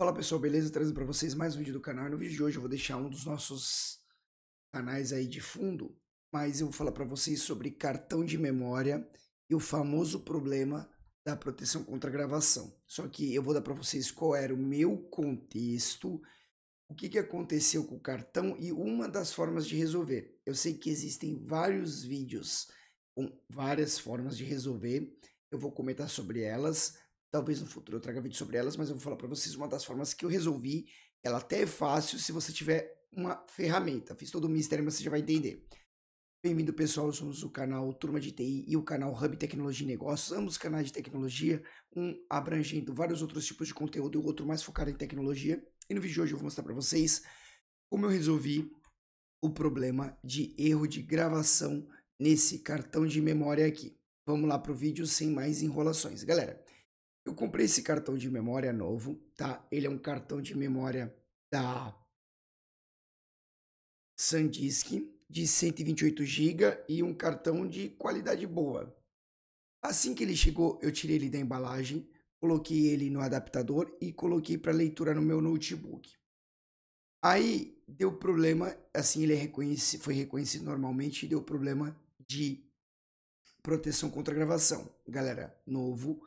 Fala pessoal, beleza? Trazendo para vocês mais um vídeo do canal. E no vídeo de hoje eu vou deixar um dos nossos canais aí de fundo, mas eu vou falar para vocês sobre cartão de memória e o famoso problema da proteção contra gravação. Só que eu vou dar para vocês qual era o meu contexto, o que, que aconteceu com o cartão e uma das formas de resolver. Eu sei que existem vários vídeos com várias formas de resolver, eu vou comentar sobre elas, Talvez no futuro eu traga vídeo sobre elas, mas eu vou falar para vocês uma das formas que eu resolvi. Ela até é fácil se você tiver uma ferramenta. Fiz todo o mistério, mas você já vai entender. Bem-vindo, pessoal. Somos o canal Turma de TI e o canal Hub Tecnologia e Negócios. Ambos canais de tecnologia, um abrangendo vários outros tipos de conteúdo e o outro mais focado em tecnologia. E no vídeo de hoje eu vou mostrar para vocês como eu resolvi o problema de erro de gravação nesse cartão de memória aqui. Vamos lá para o vídeo sem mais enrolações. Galera, eu comprei esse cartão de memória novo, tá? Ele é um cartão de memória da SanDisk de 128 GB e um cartão de qualidade boa. Assim que ele chegou, eu tirei ele da embalagem, coloquei ele no adaptador e coloquei para leitura no meu notebook. Aí deu problema, assim ele é reconhece, foi reconhecido normalmente e deu problema de proteção contra gravação. Galera, novo,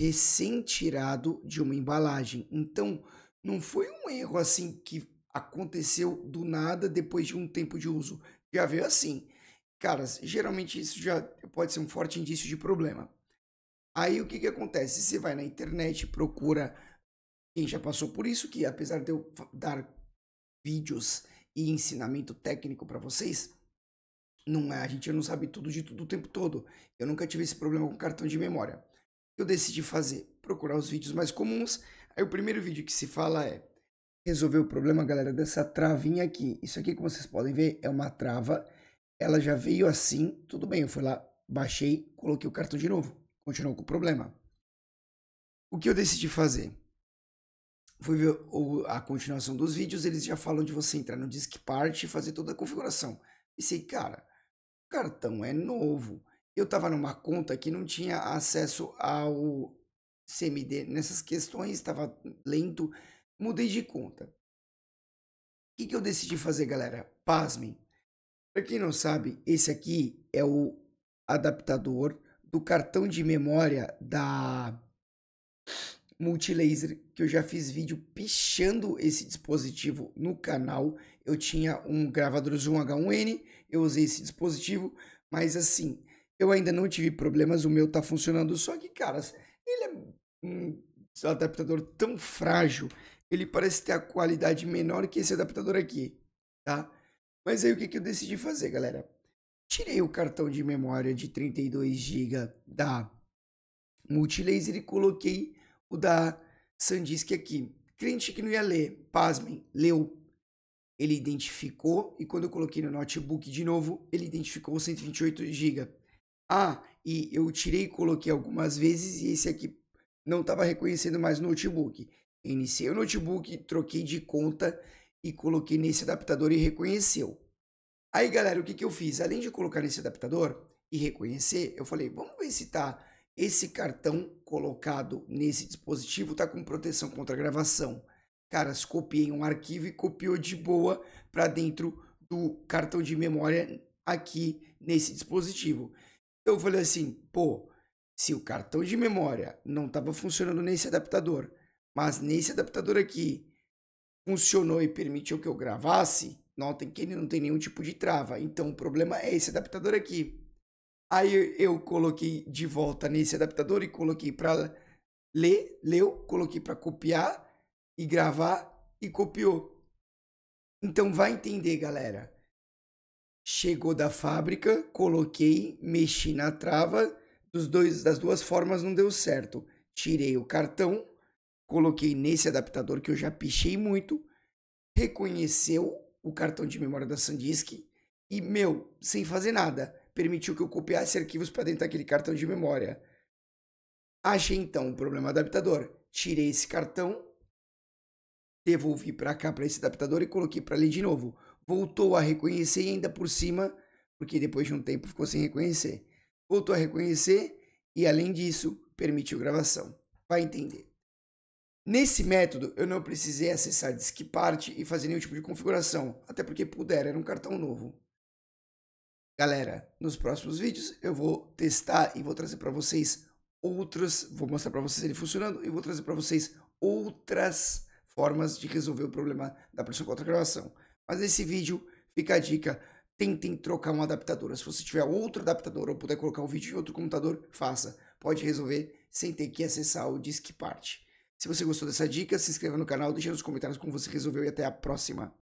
recém-tirado de uma embalagem. Então, não foi um erro assim que aconteceu do nada depois de um tempo de uso. Já veio assim. Cara, geralmente isso já pode ser um forte indício de problema. Aí o que, que acontece? Você vai na internet, procura quem já passou por isso, que apesar de eu dar vídeos e ensinamento técnico para vocês, não é, a gente não sabe tudo de tudo o tempo todo. Eu nunca tive esse problema com cartão de memória eu decidi fazer? Procurar os vídeos mais comuns. Aí o primeiro vídeo que se fala é resolver o problema, galera, dessa travinha aqui. Isso aqui, como vocês podem ver, é uma trava. Ela já veio assim, tudo bem, eu fui lá, baixei, coloquei o cartão de novo. Continuou com o problema. O que eu decidi fazer? Fui ver a continuação dos vídeos, eles já falam de você entrar no Disk Part e fazer toda a configuração. E sei, cara, o cartão é novo eu estava numa conta que não tinha acesso ao CMD nessas questões, estava lento, mudei de conta. O que, que eu decidi fazer, galera? Pasmem. Para quem não sabe, esse aqui é o adaptador do cartão de memória da Multilaser, que eu já fiz vídeo pichando esse dispositivo no canal. Eu tinha um gravador Zoom H1N, eu usei esse dispositivo, mas assim, eu ainda não tive problemas, o meu tá funcionando. Só que, cara, assim, ele é um adaptador tão frágil, ele parece ter a qualidade menor que esse adaptador aqui, tá? Mas aí o que, que eu decidi fazer, galera? Tirei o cartão de memória de 32 GB da Multilaser e coloquei o da Sandisk aqui. Crente que não ia ler, pasmem, leu. Ele identificou e quando eu coloquei no notebook de novo, ele identificou 128 GB. Ah, e eu tirei e coloquei algumas vezes e esse aqui não estava reconhecendo mais o notebook. Iniciei o notebook, troquei de conta e coloquei nesse adaptador e reconheceu. Aí, galera, o que, que eu fiz? Além de colocar nesse adaptador e reconhecer, eu falei, vamos ver se tá esse cartão colocado nesse dispositivo está com proteção contra gravação. Caras, copiei um arquivo e copiou de boa para dentro do cartão de memória aqui nesse dispositivo. Eu falei assim, pô, se o cartão de memória não estava funcionando nesse adaptador, mas nesse adaptador aqui funcionou e permitiu que eu gravasse, notem que ele não tem nenhum tipo de trava. Então o problema é esse adaptador aqui. Aí eu coloquei de volta nesse adaptador e coloquei para ler, leu, coloquei para copiar e gravar e copiou. Então vai entender, galera. Chegou da fábrica, coloquei, mexi na trava, dos dois, das duas formas não deu certo. Tirei o cartão, coloquei nesse adaptador que eu já pichei muito, reconheceu o cartão de memória da SanDisk e, meu, sem fazer nada, permitiu que eu copiasse arquivos para dentro daquele cartão de memória. Achei então o problema do adaptador. Tirei esse cartão, devolvi para cá para esse adaptador e coloquei para ali de novo voltou a reconhecer e ainda por cima, porque depois de um tempo ficou sem reconhecer. Voltou a reconhecer e, além disso, permitiu gravação. Vai entender. Nesse método, eu não precisei acessar disque parte e fazer nenhum tipo de configuração, até porque puder, era um cartão novo. Galera, nos próximos vídeos eu vou testar e vou trazer para vocês outras, vou mostrar para vocês ele funcionando e vou trazer para vocês outras formas de resolver o problema da pressão contra a gravação. Mas nesse vídeo fica a dica, tentem trocar um adaptador. Se você tiver outro adaptador ou puder colocar o vídeo em outro computador, faça. Pode resolver sem ter que acessar o Disque Parte. Se você gostou dessa dica, se inscreva no canal, deixe nos comentários como você resolveu e até a próxima.